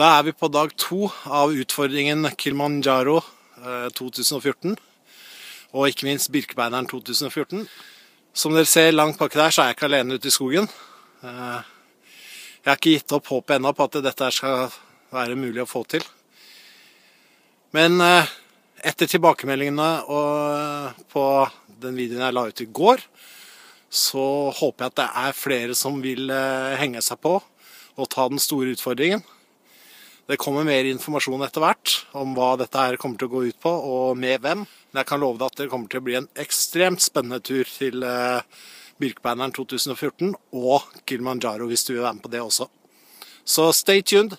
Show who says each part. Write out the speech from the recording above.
Speaker 1: Da er vi på dag to av utfordringen Kilimanjaro 2014. Eh, og ikke minst Birkebeineren 2014. Som dere ser langt baki der, så er jeg ikke alene ute i skogen. Eh, jeg har ikke gitt opp håpet ennå på at dette skal være mulig å få til. Men eh, etter tilbakemeldingene på den videoen jeg la ut i går, så håper jeg at det er flere som vil henge seg på og ta den store utfordringen. Det kommer mer informasjon etter hvert om hva dette her kommer til å gå ut på, og med hvem. Men jeg kan love deg at det kommer til å bli en ekstremt spennende tur til eh, Birkbeineren 2014 og Kilimanjaro hvis du vil være med på det også. Så stay tuned.